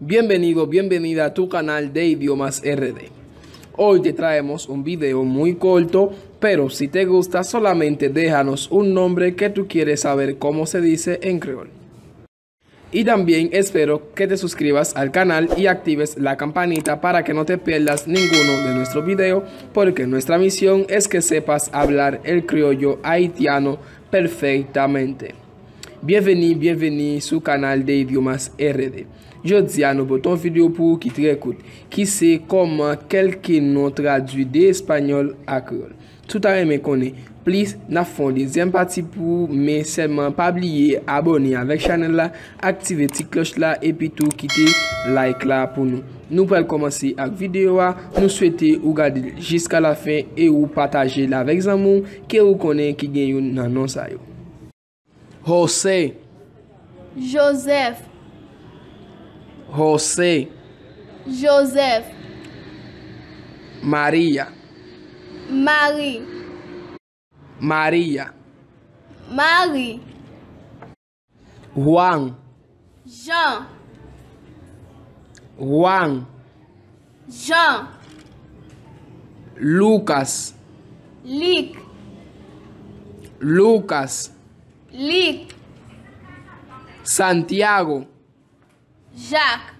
Bienvenido, bienvenida a tu canal de idiomas RD. Hoy te traemos un video muy corto, pero si te gusta solamente déjanos un nombre que tú quieres saber cómo se dice en creol. Y también espero que te suscribas al canal y actives la campanita para que no te pierdas ninguno de nuestros videos, porque nuestra misión es que sepas hablar el criollo haitiano perfectamente. Bienveni, bienveni sou kanal de Idiomas R.D. Je di an nou boton video pou ki te rekoute ki se koman kelke nou tradwi de espanyol ak rol. Touta reme kone, plis na fondi zem pati pou men seman pabliye aboni anvek chanel la, aktive ti klos la epi tou ki te like la pou nou. Nou pel komanse ak video wa, nou swete ou gadi jiska la fin e ou pataje la vek zanmou ke ou kone ki gen yon nanonsa yo. José. José. José. José. Maria. Marie. Maria. Marie. Juan. Jean. Juan. Jean. Lucas. Lick. Lucas. Santiago. Jacques.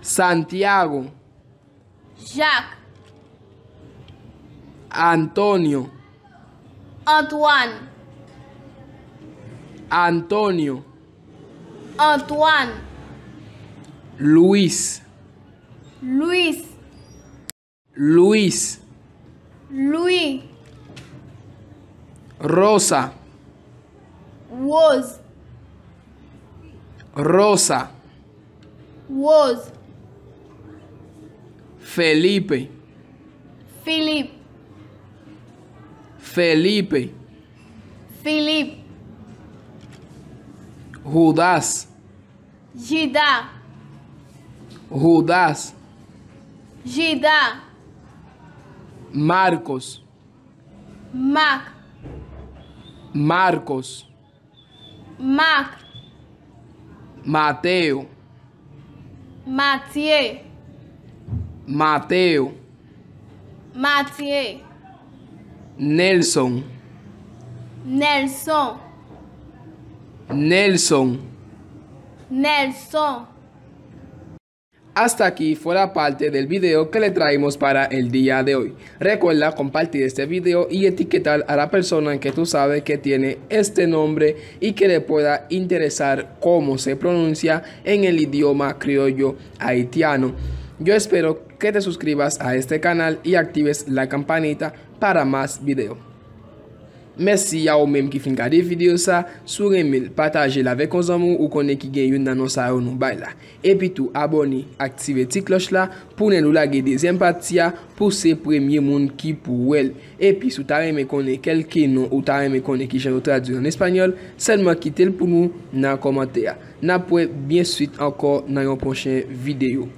Santiago. Jacques. Antonio. Antoine. Antonio. Antoine. Luis. Luis. Luis. Luis. Rosa. was Rosa was Felipe Felipe Felipe Felipe Judas Gida. Judas Gida. Marcos Mac Marcos Mac. Mateo. Mathieu. Mateo. Mathieu. Nelson. Nelson. Nelson. Nelson. Hasta aquí fue la parte del video que le traemos para el día de hoy. Recuerda compartir este video y etiquetar a la persona que tú sabes que tiene este nombre y que le pueda interesar cómo se pronuncia en el idioma criollo haitiano. Yo espero que te suscribas a este canal y actives la campanita para más videos. Mersi ya ou menm ki fin ka de videyo sa, sou remel pataje la vekonsan mou ou konen ki gen yon nanon sa yon nou bay la. Epi tou aboni, aktive ti kloch la pou nen nou lage dezyen patia pou se premye moun ki pou wel. Epi sou tareme konen kelke nou ou tareme konen ki jen nou tradu yon espanyol, selman ki tel pou mou nan komante ya. Na pou e bensuit anko nan yon ponchen videyo.